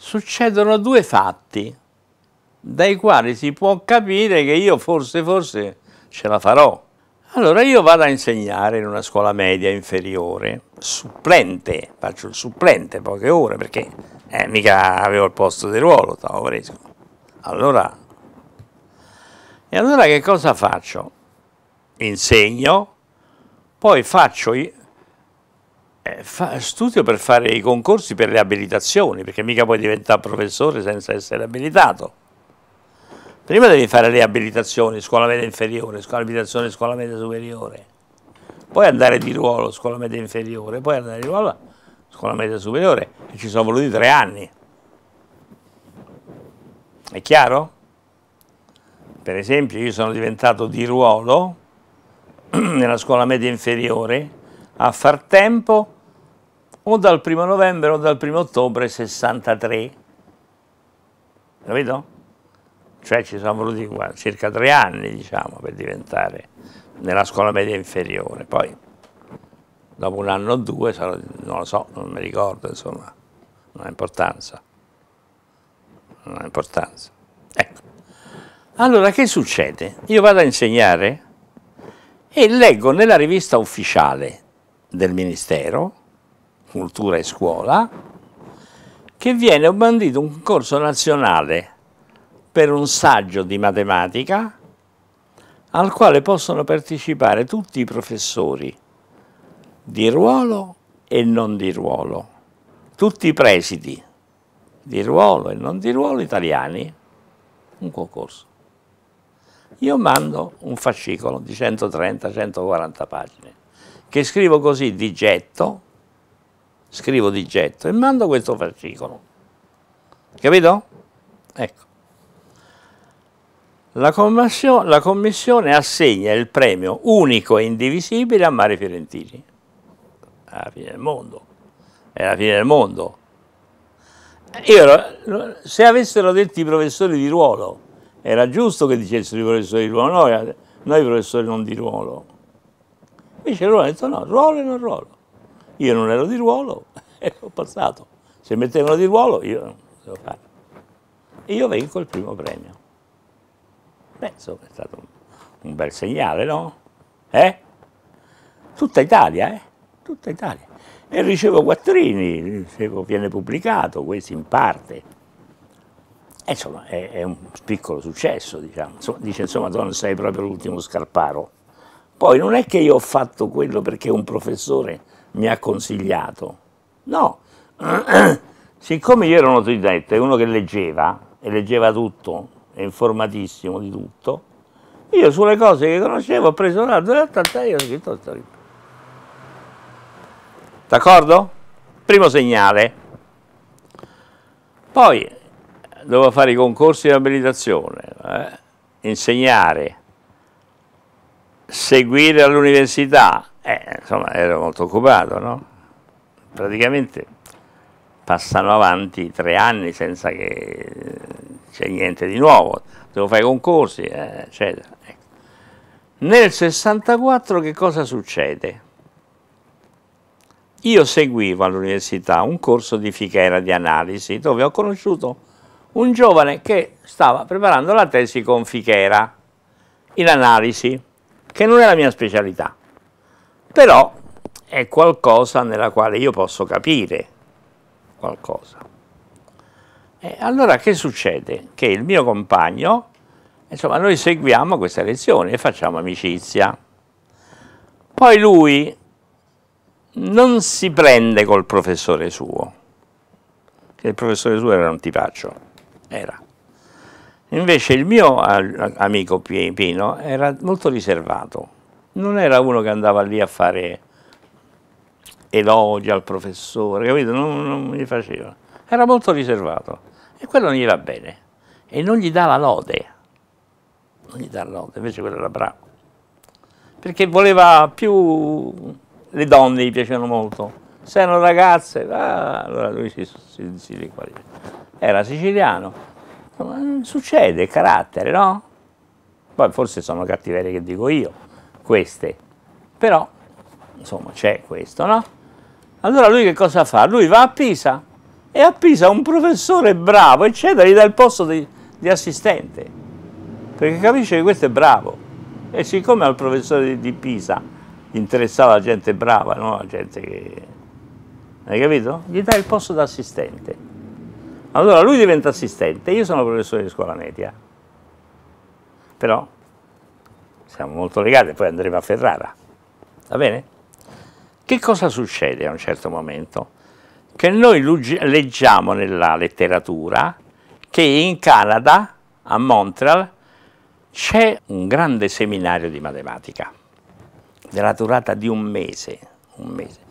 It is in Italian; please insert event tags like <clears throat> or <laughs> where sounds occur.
succedono due fatti dai quali si può capire che io forse, forse ce la farò. Allora io vado a insegnare in una scuola media inferiore, supplente, faccio il supplente poche ore perché eh, mica avevo il posto di ruolo, stavo fresco. Allora, e allora che cosa faccio? Insegno, poi faccio eh, fa, studio per fare i concorsi per le abilitazioni, perché mica puoi diventare professore senza essere abilitato. Prima devi fare le abilitazioni, scuola media inferiore, scuola abilitazione, scuola media superiore. Poi andare di ruolo, scuola media inferiore, poi andare di ruolo, scuola media superiore. E ci sono voluti tre anni. È chiaro? Per esempio io sono diventato di ruolo <clears throat> nella scuola media inferiore a far tempo o dal primo novembre o dal primo ottobre 63. Capito? Cioè ci sono voluti circa tre anni, diciamo, per diventare nella scuola media inferiore. Poi, dopo un anno o due, sarò, non lo so, non mi ricordo, insomma, non ha importanza. Non ha importanza. Ecco. Allora, che succede? Io vado a insegnare e leggo nella rivista ufficiale del Ministero, cultura e scuola, che viene bandito un concorso nazionale per un saggio di matematica al quale possono partecipare tutti i professori di ruolo e non di ruolo, tutti i presidi di ruolo e non di ruolo italiani, un concorso. Io mando un fascicolo di 130-140 pagine, che scrivo così di getto, scrivo di getto e mando questo fascicolo. Capito? Ecco. La, la commissione assegna il premio unico e indivisibile a Mari Fiorentini. Alla fine del mondo. È la fine del mondo. Ero, se avessero detto i professori di ruolo, era giusto che dicessero i professori di ruolo, noi, noi professori non di ruolo. Invece loro hanno detto no, ruolo e non ruolo. Io non ero di ruolo <laughs> e ho passato. Se mettevano di ruolo io non devo fare. E io vengo il primo premio. Beh, insomma, è stato un, un bel segnale, no? Eh? Tutta Italia, eh? Tutta Italia. E ricevo quattrini, ricevo, viene pubblicato, questo in parte. E eh, insomma, è, è, un piccolo successo, diciamo. Dice, insomma, tu non sei proprio l'ultimo scarparo. Poi non è che io ho fatto quello perché un professore mi ha consigliato. No, <clears throat> siccome io ero un autodidatta e uno che leggeva, e leggeva tutto, è informatissimo di tutto, io sulle cose che conoscevo ho preso un altro e ho scritto questo libro. D'accordo? Primo segnale. Poi dovevo fare i concorsi di abilitazione, eh? insegnare, seguire all'università, eh, insomma, ero molto occupato, no? Praticamente passano avanti tre anni senza che eh, c'è niente di nuovo, devo fare i concorsi, eh, eccetera. Ecco. Nel 64 che cosa succede? Io seguivo all'università un corso di Fichera di analisi dove ho conosciuto un giovane che stava preparando la tesi con Fichera in analisi, che non è la mia specialità però è qualcosa nella quale io posso capire qualcosa. E allora che succede? Che il mio compagno, insomma, noi seguiamo questa lezione e facciamo amicizia. Poi lui non si prende col professore suo, che il professore suo era un tipaccio, era. Invece il mio amico Pino era molto riservato non era uno che andava lì a fare elogi al professore, capito? Non, non gli faceva. Era molto riservato e quello non gli va bene e non gli dà la lode, non gli dà la lode, invece quello era bravo, perché voleva più, le donne gli piacevano molto, se erano ragazze, ah, allora lui si, si, si Era siciliano, succede, carattere, no? Poi forse sono cattiverie che dico io, queste. Però, insomma, c'è questo, no? Allora lui che cosa fa? Lui va a Pisa e a Pisa un professore bravo, eccetera, gli dà il posto di, di assistente, perché capisce che questo è bravo. E siccome al professore di, di Pisa interessava la gente brava, no? La gente che... Hai capito? Gli dà il posto da assistente. Allora lui diventa assistente, io sono professore di scuola media. Però siamo molto legati, poi andremo a Ferrara, va bene? Che cosa succede a un certo momento? Che noi leggiamo nella letteratura che in Canada, a Montreal, c'è un grande seminario di matematica, della durata di un mese, un mese.